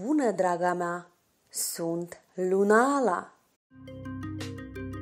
Bună, draga mea! Sunt Lunala!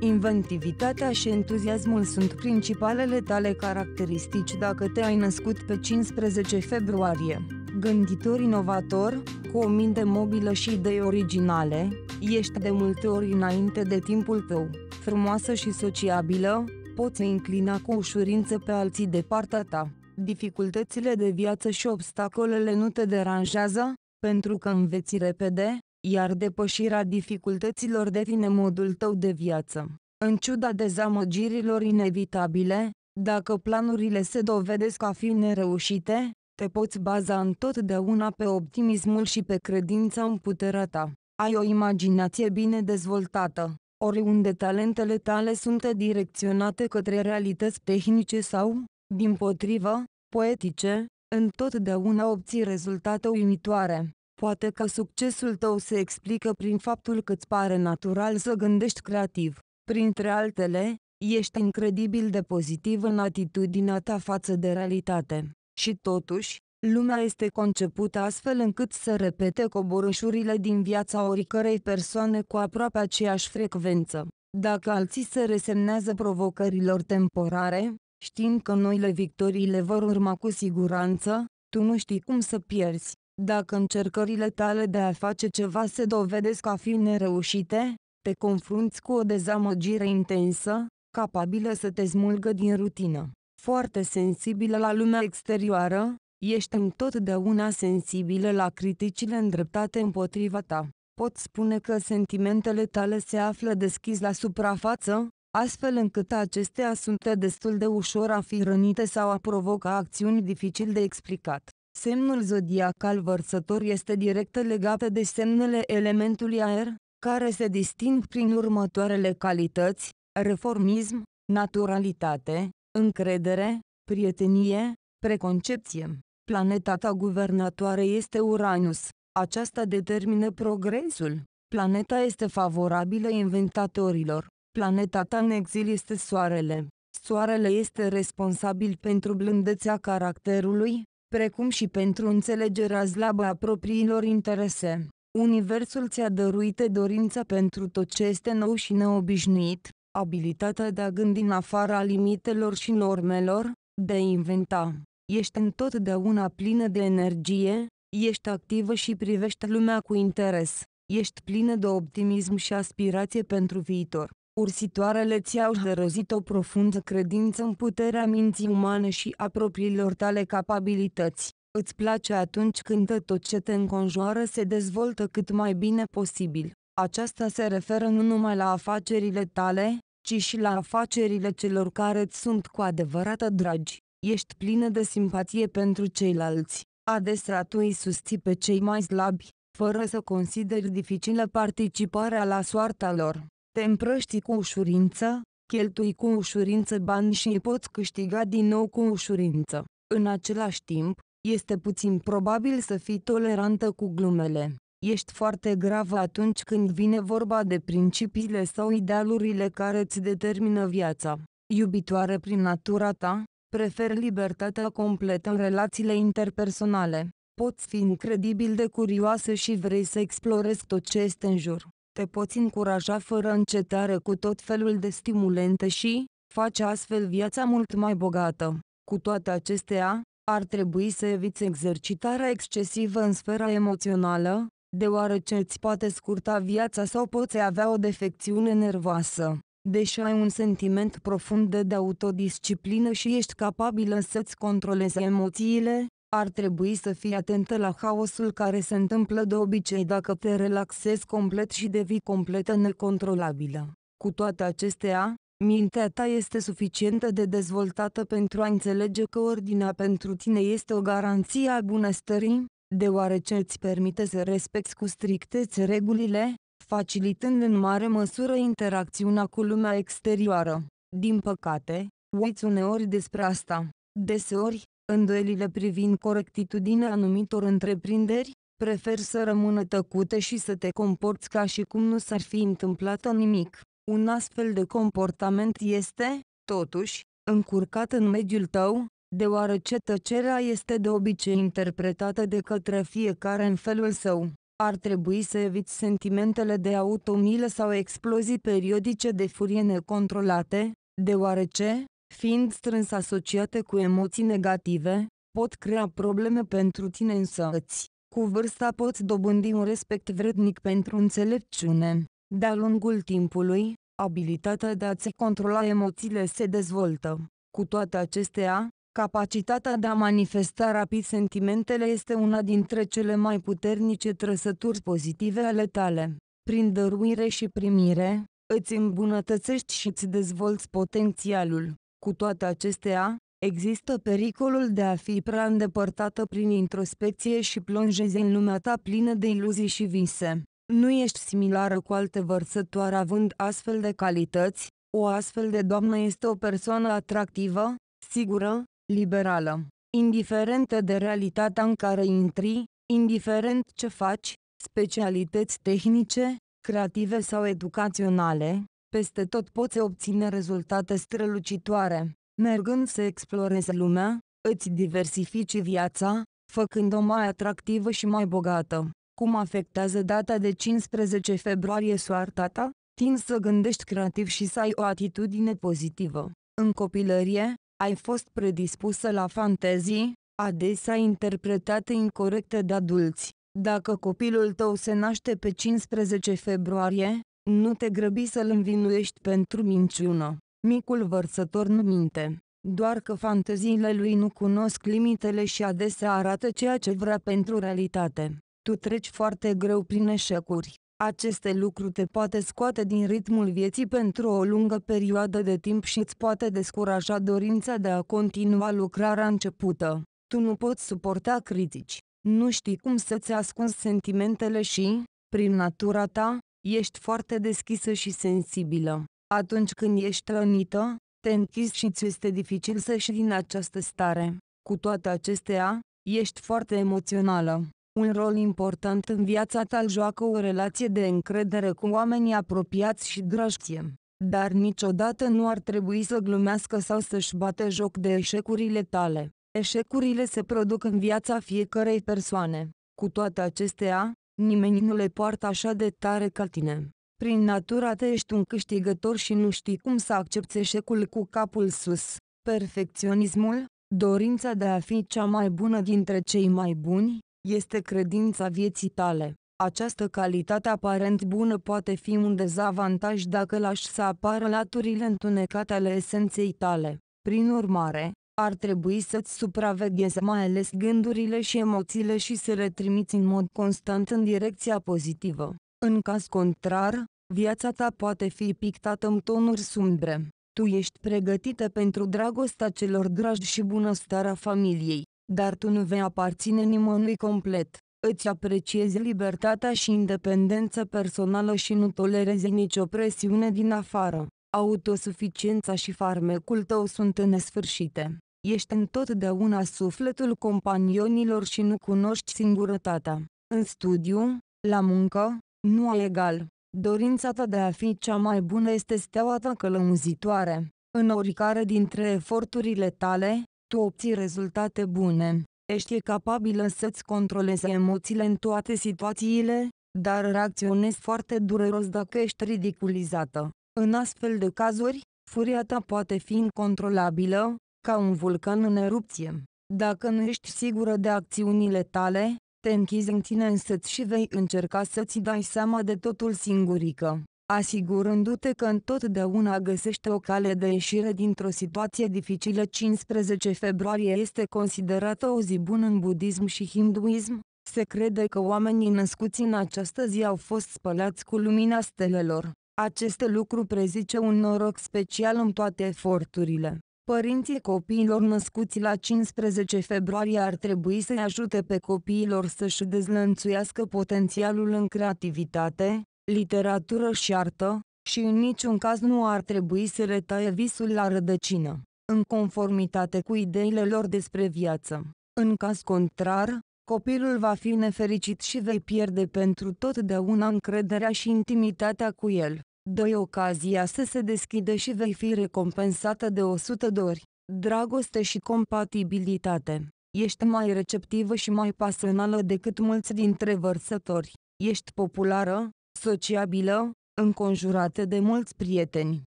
Inventivitatea și entuziasmul sunt principalele tale caracteristici dacă te-ai născut pe 15 februarie. Gânditor inovator, cu o minte mobilă și idei originale, ești de multe ori înainte de timpul tău, frumoasă și sociabilă, poți înclina cu ușurință pe alții de partea ta. Dificultățile de viață și obstacolele nu te deranjează, pentru că înveți repede, iar depășirea dificultăților devine modul tău de viață. În ciuda dezamăgirilor inevitabile, dacă planurile se dovedesc a fi nereușite, te poți baza întotdeauna pe optimismul și pe credința în puterea ta. Ai o imaginație bine dezvoltată, oriunde talentele tale sunt direcționate către realități tehnice sau, din potrivă, poetice, întotdeauna obții rezultate uimitoare. Poate că succesul tău se explică prin faptul că îți pare natural să gândești creativ. Printre altele, ești incredibil de pozitiv în atitudinea ta față de realitate. Și totuși, lumea este concepută astfel încât să repete coborâșurile din viața oricărei persoane cu aproape aceeași frecvență. Dacă alții se resemnează provocărilor temporare, Știm că noile victorii le vor urma cu siguranță, tu nu știi cum să pierzi. Dacă încercările tale de a face ceva se dovedesc a fi nereușite, te confrunți cu o dezamăgire intensă, capabilă să te smulgă din rutină. Foarte sensibilă la lumea exterioară, ești întotdeauna sensibilă la criticile îndreptate împotriva ta. Pot spune că sentimentele tale se află deschis la suprafață, astfel încât acestea sunt destul de ușor a fi rănite sau a provoca acțiuni dificil de explicat. Semnul zodiacal vărsător este direct legat de semnele elementului aer, care se disting prin următoarele calități, reformism, naturalitate, încredere, prietenie, preconcepție. Planeta ta guvernatoare este Uranus. Aceasta determină progresul. Planeta este favorabilă inventatorilor, Planeta ta în exil este Soarele. Soarele este responsabil pentru blândețea caracterului, precum și pentru înțelegerea slabă a propriilor interese. Universul ți-a dăruit dorința pentru tot ce este nou și neobișnuit, abilitatea de a gândi în afara limitelor și normelor, de a inventa. Ești întotdeauna plină de energie, ești activă și privești lumea cu interes, ești plină de optimism și aspirație pentru viitor. Ursitoarele ți-au hărăzit o profundă credință în puterea minții umane și a propriilor tale capabilități. Îți place atunci când tot ce te înconjoară se dezvoltă cât mai bine posibil. Aceasta se referă nu numai la afacerile tale, ci și la afacerile celor care îți sunt cu adevărat dragi. Ești plină de simpatie pentru ceilalți. Adesea tu îi susții pe cei mai slabi, fără să consideri dificilă participarea la soarta lor te împrăști cu ușurință, cheltui cu ușurință bani și îi poți câștiga din nou cu ușurință. În același timp, este puțin probabil să fii tolerantă cu glumele. Ești foarte gravă atunci când vine vorba de principiile sau idealurile care îți determină viața. Iubitoare prin natura ta, prefer libertatea completă în relațiile interpersonale. Poți fi incredibil de curioasă și vrei să explorezi tot ce este în jur te poți încuraja fără încetare cu tot felul de stimulente și, face astfel viața mult mai bogată. Cu toate acestea, ar trebui să eviți exercitarea excesivă în sfera emoțională, deoarece îți poate scurta viața sau poți avea o defecțiune nervoasă. Deși ai un sentiment profund de autodisciplină și ești capabilă să-ți controlezi emoțiile, ar trebui să fii atentă la haosul care se întâmplă de obicei dacă te relaxezi complet și devii completă necontrolabilă. Cu toate acestea, mintea ta este suficientă de dezvoltată pentru a înțelege că ordinea pentru tine este o garanție a bunăstării, deoarece îți permite să respecti cu strictețe regulile, facilitând în mare măsură interacțiunea cu lumea exterioară. Din păcate, uiți uneori despre asta. Deseori, îndoielile privind corectitudinea anumitor întreprinderi, prefer să rămână tăcute și să te comporți ca și cum nu s-ar fi întâmplat nimic. Un astfel de comportament este, totuși, încurcat în mediul tău, deoarece tăcerea este de obicei interpretată de către fiecare în felul său. Ar trebui să eviți sentimentele de automilă sau explozii periodice de furie necontrolate, deoarece, fiind strâns asociate cu emoții negative, pot crea probleme pentru tine însăți. Cu vârsta poți dobândi un respect vrednic pentru înțelepciune. De-a lungul timpului, abilitatea de a-ți controla emoțiile se dezvoltă. Cu toate acestea, capacitatea de a manifesta rapid sentimentele este una dintre cele mai puternice trăsături pozitive ale tale. Prin dăruire și primire, îți îmbunătățești și îți dezvolți potențialul. Cu toate acestea, există pericolul de a fi prea îndepărtată prin introspecție și plonjezi în lumea ta plină de iluzii și vise. Nu ești similară cu alte vărsătoare având astfel de calități, o astfel de doamnă este o persoană atractivă, sigură, liberală. Indiferentă de realitatea în care intri, indiferent ce faci, specialități tehnice, creative sau educaționale, peste tot poți obține rezultate strălucitoare. Mergând să explorezi lumea, îți diversifici viața, făcând-o mai atractivă și mai bogată. Cum afectează data de 15 februarie soarta ta? Tind să gândești creativ și să ai o atitudine pozitivă. În copilărie, ai fost predispusă la fantezii, adesea interpretate incorrecte de adulți. Dacă copilul tău se naște pe 15 februarie, nu te grăbi să-l învinuiești pentru minciună. Micul vărsător nu minte, doar că fanteziile lui nu cunosc limitele și adesea arată ceea ce vrea pentru realitate. Tu treci foarte greu prin eșecuri. Aceste lucruri te poate scoate din ritmul vieții pentru o lungă perioadă de timp și îți poate descuraja dorința de a continua lucrarea începută. Tu nu poți suporta critici, nu știi cum să-ți ascunzi sentimentele și, prin natura ta, Ești foarte deschisă și sensibilă. Atunci când ești rănită, te închizi și ți este dificil să ieși din această stare. Cu toate acestea, ești foarte emoțională. Un rol important în viața ta joacă o relație de încredere cu oamenii apropiați și dragi dar niciodată nu ar trebui să glumească sau să-și bate joc de eșecurile tale. Eșecurile se produc în viața fiecărei persoane. Cu toate acestea, Nimeni nu le poartă așa de tare ca tine. Prin natura te ești un câștigător și nu știi cum să accepti eșecul cu capul sus. Perfecționismul, dorința de a fi cea mai bună dintre cei mai buni, este credința vieții tale. Această calitate aparent bună poate fi un dezavantaj dacă lași să apară laturile întunecate ale esenței tale. Prin urmare, ar trebui să-ți supraveghezi mai ales gândurile și emoțiile și să retrimiți în mod constant în direcția pozitivă. În caz contrar, viața ta poate fi pictată în tonuri sumbre. Tu ești pregătită pentru dragostea celor dragi și bunăstarea familiei, dar tu nu vei aparține nimănui complet. Îți apreciezi libertatea și independența personală și nu tolerezi nicio presiune din afară autosuficiența și farmecul tău sunt nesfârșite. Ești întotdeauna sufletul companionilor și nu cunoști singurătatea. În studiu, la muncă, nu ai egal. Dorința ta de a fi cea mai bună este steaua ta călăuzitoare. În oricare dintre eforturile tale, tu obții rezultate bune. Ești capabilă să-ți controlezi emoțiile în toate situațiile, dar reacționezi foarte dureros dacă ești ridiculizată. În astfel de cazuri, furia ta poate fi incontrolabilă, ca un vulcan în erupție. Dacă nu ești sigură de acțiunile tale, te închizi în tine însăți și vei încerca să-ți dai seama de totul singurică, asigurându-te că întotdeauna găsește o cale de ieșire dintr-o situație dificilă. 15 februarie este considerată o zi bună în budism și hinduism. Se crede că oamenii născuți în această zi au fost spălați cu lumina stelelor. Acest lucru prezice un noroc special în toate eforturile. Părinții copiilor născuți la 15 februarie ar trebui să ajute pe copiilor să-și dezlănțuiască potențialul în creativitate, literatură și artă, și în niciun caz nu ar trebui să retaie visul la rădăcină, în conformitate cu ideile lor despre viață. În caz contrar, copilul va fi nefericit și vei pierde pentru totdeauna încrederea și intimitatea cu el dă ocazia să se deschidă și vei fi recompensată de 100 de ori. Dragoste și compatibilitate. Ești mai receptivă și mai pasională decât mulți dintre vărsători. Ești populară, sociabilă, înconjurată de mulți prieteni.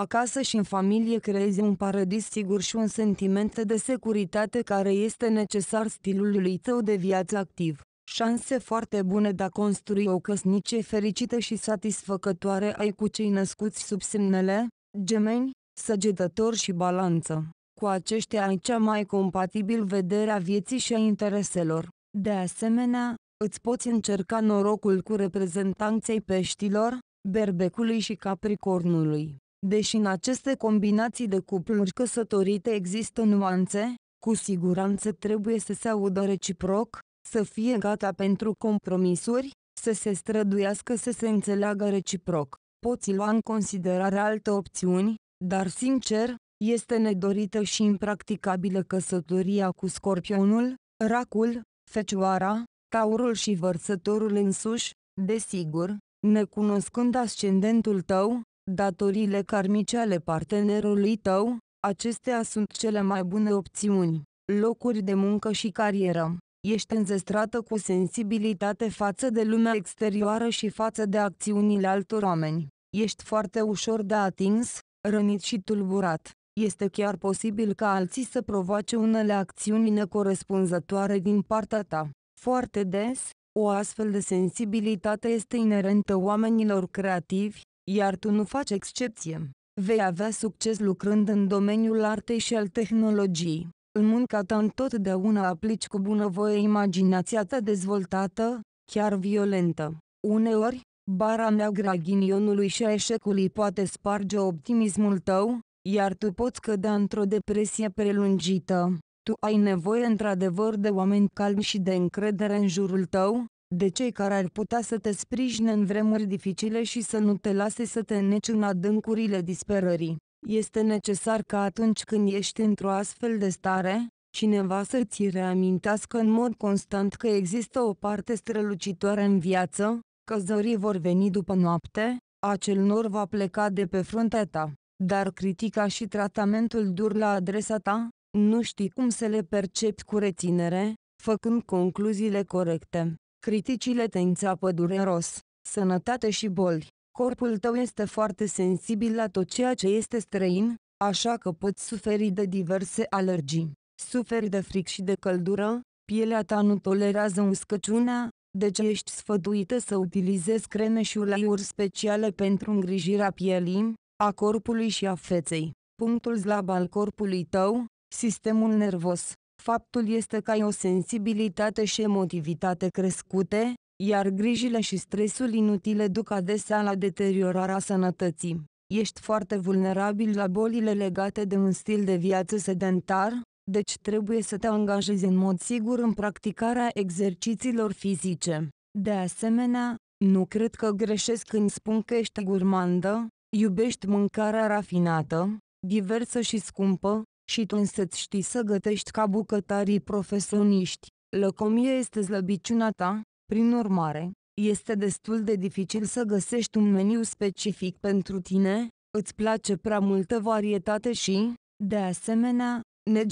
Acasă și în familie creezi un paradis sigur și un sentiment de securitate care este necesar stilului tău de viață activ. Șanse foarte bune de a construi o căsnicie fericită și satisfăcătoare ai cu cei născuți sub semnele, gemeni, săgetător și balanță. Cu aceștia ai cea mai compatibil vederea vieții și a intereselor. De asemenea, îți poți încerca norocul cu reprezentanței peștilor, berbecului și capricornului. Deși în aceste combinații de cupluri căsătorite există nuanțe, cu siguranță trebuie să se audă reciproc, să fie gata pentru compromisuri, să se străduiască să se înțeleagă reciproc. Poți lua în considerare alte opțiuni, dar sincer, este nedorită și impracticabilă căsătoria cu scorpionul, racul, fecioara, taurul și vărsătorul însuși, desigur, necunoscând ascendentul tău, datoriile karmice ale partenerului tău, acestea sunt cele mai bune opțiuni, locuri de muncă și carieră. Ești înzestrată cu sensibilitate față de lumea exterioară și față de acțiunile altor oameni. Ești foarte ușor de atins, rănit și tulburat. Este chiar posibil ca alții să provoace unele acțiuni necorespunzătoare din partea ta. Foarte des, o astfel de sensibilitate este inerentă oamenilor creativi, iar tu nu faci excepție. Vei avea succes lucrând în domeniul artei și al tehnologiei. În munca ta întotdeauna aplici cu bunăvoie imaginația ta dezvoltată, chiar violentă. Uneori, bara neagră a ghinionului și a eșecului poate sparge optimismul tău, iar tu poți cădea într-o depresie prelungită. Tu ai nevoie într-adevăr de oameni calmi și de încredere în jurul tău, de cei care ar putea să te sprijine în vremuri dificile și să nu te lase să te neci în adâncurile disperării. Este necesar ca atunci când ești într-o astfel de stare, cineva să ți reamintească în mod constant că există o parte strălucitoare în viață, că zorii vor veni după noapte, acel nor va pleca de pe fruntea ta, dar critica și tratamentul dur la adresa ta, nu știi cum să le percepi cu reținere, făcând concluziile corecte. Criticile te înțeapă dureros, sănătate și boli. Corpul tău este foarte sensibil la tot ceea ce este străin, așa că poți suferi de diverse alergii. Suferi de fric și de căldură, pielea ta nu tolerează uscăciunea, deci ești sfătuită să utilizezi creme și uleiuri speciale pentru îngrijirea pielii, a corpului și a feței. Punctul slab al corpului tău, sistemul nervos. Faptul este că ai o sensibilitate și emotivitate crescute, iar grijile și stresul inutile duc adesea la deteriorarea sănătății. Ești foarte vulnerabil la bolile legate de un stil de viață sedentar, deci trebuie să te angajezi în mod sigur în practicarea exercițiilor fizice. De asemenea, nu cred că greșesc când spun că ești gurmandă, iubești mâncarea rafinată, diversă și scumpă, și tu însăți știi să gătești ca bucătarii profesioniști. Lăcomie este slăbiciunea ta, prin urmare, este destul de dificil să găsești un meniu specific pentru tine, îți place prea multă varietate și, de asemenea,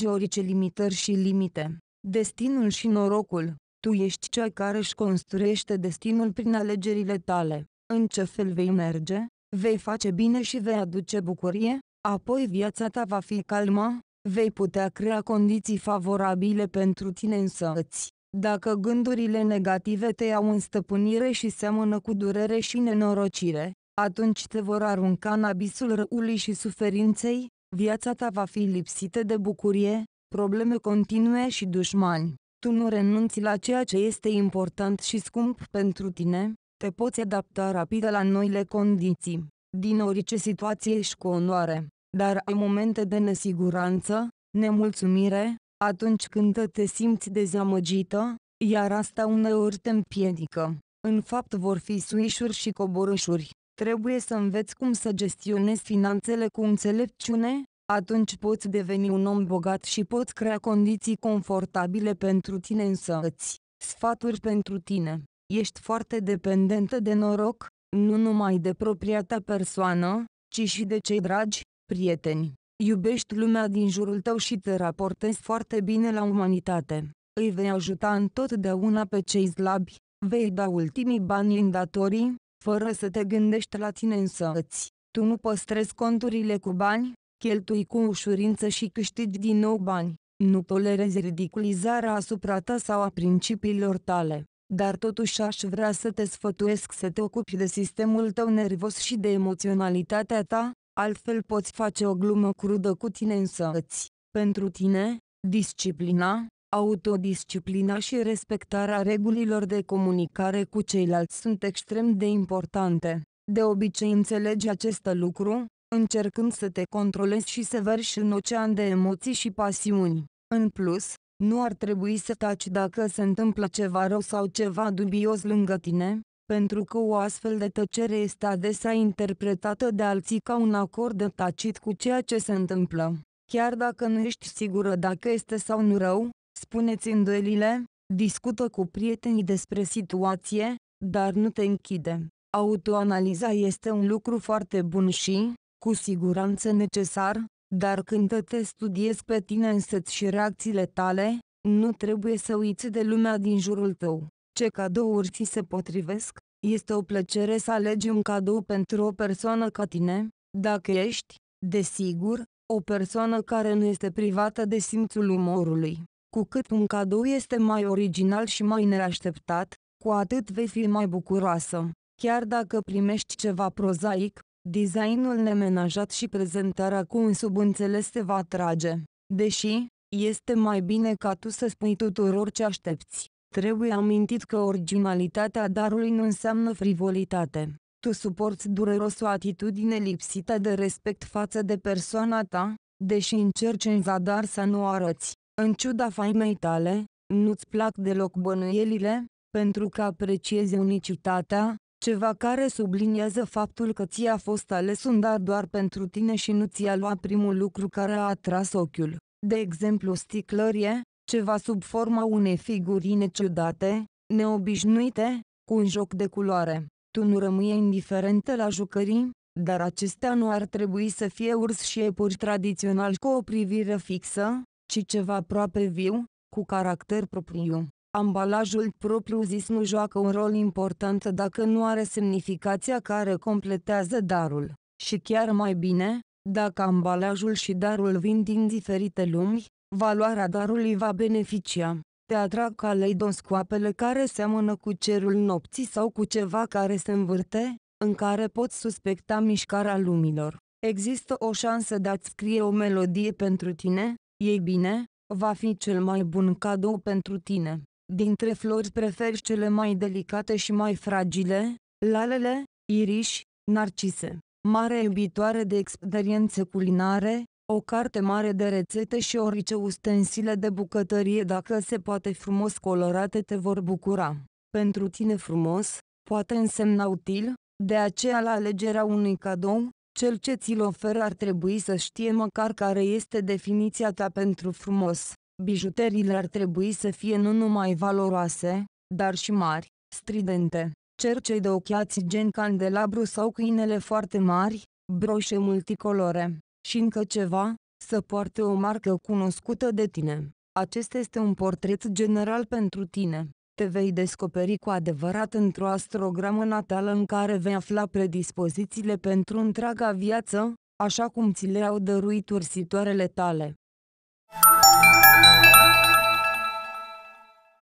orice limitări și limite. Destinul și norocul. Tu ești cea care își construiește destinul prin alegerile tale. În ce fel vei merge, vei face bine și vei aduce bucurie, apoi viața ta va fi calmă, vei putea crea condiții favorabile pentru tine însăți. Dacă gândurile negative te iau în stăpânire și seamănă cu durere și nenorocire, atunci te vor arunca în abisul răului și suferinței, viața ta va fi lipsită de bucurie, probleme continue și dușmani. Tu nu renunți la ceea ce este important și scump pentru tine, te poți adapta rapid la noile condiții, din orice situație și cu onoare, dar ai momente de nesiguranță, nemulțumire, atunci când te simți dezamăgită, iar asta uneori te împiedică. În fapt vor fi suișuri și coborâșuri. Trebuie să înveți cum să gestionezi finanțele cu înțelepciune, atunci poți deveni un om bogat și poți crea condiții confortabile pentru tine însăți. Sfaturi pentru tine. Ești foarte dependentă de noroc, nu numai de propria ta persoană, ci și de cei dragi, prieteni. Iubești lumea din jurul tău și te raportezi foarte bine la umanitate. Îi vei ajuta întotdeauna pe cei slabi, vei da ultimii bani în datorii, fără să te gândești la tine însăți. Tu nu păstrezi conturile cu bani, cheltui cu ușurință și câștigi din nou bani. Nu tolerezi ridiculizarea asupra ta sau a principiilor tale, dar totuși aș vrea să te sfătuiesc să te ocupi de sistemul tău nervos și de emoționalitatea ta, altfel poți face o glumă crudă cu tine însăți. Pentru tine, disciplina, autodisciplina și respectarea regulilor de comunicare cu ceilalți sunt extrem de importante. De obicei înțelegi acest lucru, încercând să te controlezi și să verși în ocean de emoții și pasiuni. În plus, nu ar trebui să taci dacă se întâmplă ceva rău sau ceva dubios lângă tine, pentru că o astfel de tăcere este adesea interpretată de alții ca un acord tacit cu ceea ce se întâmplă. Chiar dacă nu ești sigură dacă este sau nu rău, spuneți îndoielile, discută cu prietenii despre situație, dar nu te închide. Autoanaliza este un lucru foarte bun și, cu siguranță necesar, dar când te studiezi pe tine însăți și reacțiile tale, nu trebuie să uiți de lumea din jurul tău. Ce cadouri ți se potrivesc? Este o plăcere să alegi un cadou pentru o persoană ca tine, dacă ești, desigur, o persoană care nu este privată de simțul umorului. Cu cât un cadou este mai original și mai neașteptat, cu atât vei fi mai bucuroasă. Chiar dacă primești ceva prozaic, designul nemenajat și prezentarea cu un subînțeles te va atrage. Deși, este mai bine ca tu să spui tuturor ce aștepți. Trebuie amintit că originalitatea darului nu înseamnă frivolitate. Tu suporți dureros o atitudine lipsită de respect față de persoana ta, deși încerci în zadar să nu arăți. În ciuda faimei tale, nu-ți plac deloc bănuielile, pentru că apreciezi unicitatea, ceva care subliniază faptul că ți-a fost ales un dar doar pentru tine și nu ți-a luat primul lucru care a atras ochiul, de exemplu sticlărie, ceva sub forma unei figurine ciudate, neobișnuite, cu un joc de culoare. Tu nu rămâi indiferentă la jucării, dar acestea nu ar trebui să fie urs și iepuri tradițional cu o privire fixă, ci ceva aproape viu, cu caracter propriu. Ambalajul propriu-zis nu joacă un rol important dacă nu are semnificația care completează darul. Și chiar mai bine, dacă ambalajul și darul vin din diferite lumi, valoarea darului va beneficia. Te atrag caleidos cu care seamănă cu cerul nopții sau cu ceva care se învârte, în care poți suspecta mișcarea lumilor. Există o șansă de a-ți scrie o melodie pentru tine? Ei bine, va fi cel mai bun cadou pentru tine. Dintre flori preferi cele mai delicate și mai fragile? Lalele, iriși, narcise. Mare iubitoare de experiențe culinare, o carte mare de rețete și orice ustensile de bucătărie dacă se poate frumos colorate te vor bucura. Pentru tine frumos, poate însemna util, de aceea la alegerea unui cadou, cel ce ți-l oferă ar trebui să știe măcar care este definiția ta pentru frumos. Bijuteriile ar trebui să fie nu numai valoroase, dar și mari, stridente. Cercei de ochiați gen candelabru sau câinele foarte mari, broșe multicolore și încă ceva, să poarte o marcă cunoscută de tine. Acesta este un portret general pentru tine. Te vei descoperi cu adevărat într-o astrogramă natală în care vei afla predispozițiile pentru întreaga viață, așa cum ți le-au dăruit ursitoarele tale.